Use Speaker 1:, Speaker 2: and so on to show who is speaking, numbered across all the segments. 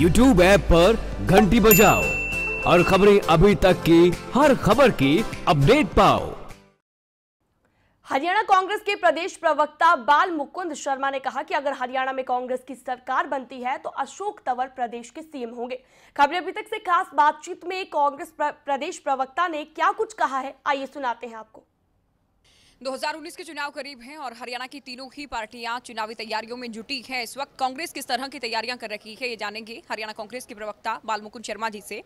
Speaker 1: YouTube app पर घंटी बजाओ और खबरें अभी तक की हर खबर की अपडेट पाओ
Speaker 2: हरियाणा कांग्रेस के प्रदेश प्रवक्ता बाल मुकुंद शर्मा ने कहा कि अगर हरियाणा में कांग्रेस की सरकार बनती है तो अशोक तंवर प्रदेश के सीएम होंगे खबरें अभी तक से खास बातचीत में कांग्रेस प्रदेश प्रवक्ता ने क्या कुछ कहा है आइए सुनाते हैं आपको 2019 के चुनाव करीब हैं और हरियाणा की तीनों ही पार्टियां चुनावी तैयारियों में जुटी हैं इस वक्त कांग्रेस किस तरह की तैयारियां कर रही है ये जानेंगे हरियाणा कांग्रेस के प्रवक्ता बालमुकुंद शर्मा जी से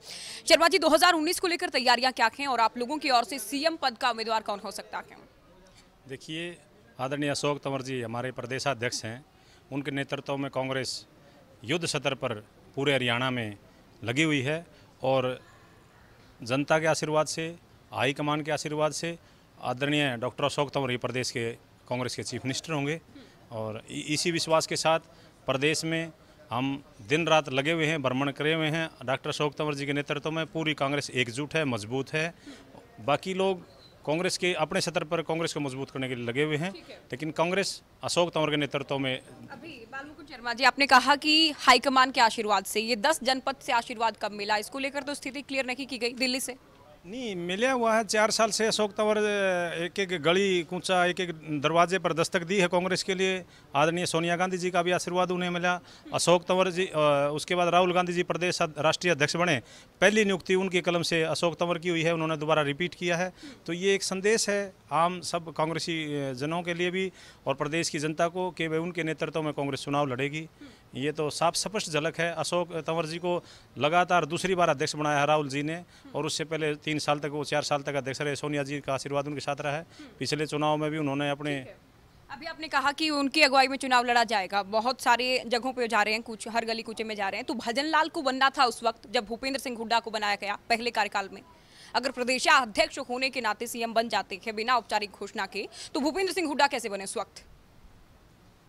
Speaker 2: शर्मा जी 2019 को लेकर तैयारियां क्या हैं और आप लोगों की ओर से सीएम पद का उम्मीदवार कौन हो सकता है
Speaker 1: देखिए आदरणीय अशोक तंवर जी हमारे प्रदेशाध्यक्ष हैं उनके नेतृत्व में कांग्रेस युद्ध सतर पर पूरे हरियाणा में लगी हुई है और जनता के आशीर्वाद से हाईकमान के आशीर्वाद से आदरणीय डॉक्टर अशोक तंवर ये प्रदेश के कांग्रेस के चीफ मिनिस्टर होंगे और इसी विश्वास के साथ प्रदेश में हम दिन रात लगे हुए हैं भ्रमण करे हुए हैं डॉक्टर अशोक तंवर जी के नेतृत्व में पूरी कांग्रेस एकजुट है मजबूत है बाकी लोग कांग्रेस के अपने सतर पर कांग्रेस को मजबूत करने के लिए लगे हुए हैं लेकिन कांग्रेस अशोक तंवर के नेतृत्व में अभी
Speaker 2: बालमुकुंद शर्मा जी आपने कहा कि हाईकमान के आशीर्वाद से ये दस जनपद से आशीर्वाद कब मिला इसको लेकर तो स्थिति क्लियर नहीं की गई दिल्ली से
Speaker 1: नहीं मिले हुआ है चार साल से अशोक तंवर एक एक गली कूचा एक एक दरवाजे पर दस्तक दी है कांग्रेस के लिए आदरणीय सोनिया गांधी जी का भी आशीर्वाद उन्हें मिला अशोक तंवर जी उसके बाद राहुल गांधी जी प्रदेश राष्ट्रीय अध्यक्ष बने पहली नियुक्ति उनकी कलम से अशोक तंवर की हुई है उन्होंने दोबारा रिपीट किया है तो ये एक संदेश है आम सब कांग्रेसी जनों के लिए भी और प्रदेश की जनता को कि भाई उनके नेतृत्व में कांग्रेस चुनाव लड़ेगी ये तो साफ स्पष्ट झलक है अशोक तंवर जी को लगातार दूसरी बार अध्यक्ष बनाया है राहुल जी ने और उससे पहले तीन साल तक वो चार साल तक अध्यक्ष रहे सोनिया जी का आशीर्वाद उनके साथ रहा है पिछले चुनाव में भी उन्होंने अपने
Speaker 2: अभी आपने कहा कि उनकी अगुवाई में चुनाव लड़ा जाएगा बहुत सारे जगहों पे जा रहे हैं कुछ हर गली कूचे में जा रहे हैं तो भजन लाल को बनना था उस वक्त जब भूपेंद्र सिंह हुड्डा को बनाया गया पहले कार्यकाल में अगर प्रदेशाध्यक्ष होने के नाते सीएम बन जाते हैं बिना औपचारिक घोषणा के तो भूपेंद्र सिंह हुड्डा कैसे बने उस वक्त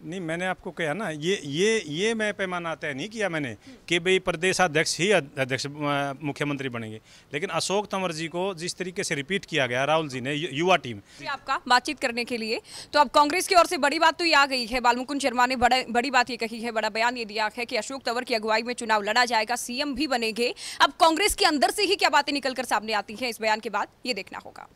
Speaker 1: नहीं मैंने आपको कहा ना ये ये ये मैं पैमाना तय नहीं किया मैंने कि भाई प्रदेश अध्यक्ष ही अध्यक्ष मुख्यमंत्री बनेंगे लेकिन अशोक तंवर जी को जिस तरीके से रिपीट किया गया राहुल जी ने यु, युवा टीम
Speaker 2: आपका बातचीत करने के लिए तो अब कांग्रेस की ओर से बड़ी बात तो ये आ गई है बालमुकुंद शर्मा ने बड़ा बड़ी बात ये कही है बड़ा बयान ये दिया है कि अशोक तंवर की अगुवाई में चुनाव लड़ा जाएगा सीएम भी बनेंगे अब कांग्रेस के अंदर से ही क्या बातें निकलकर सामने आती है इस बयान के बाद ये देखना होगा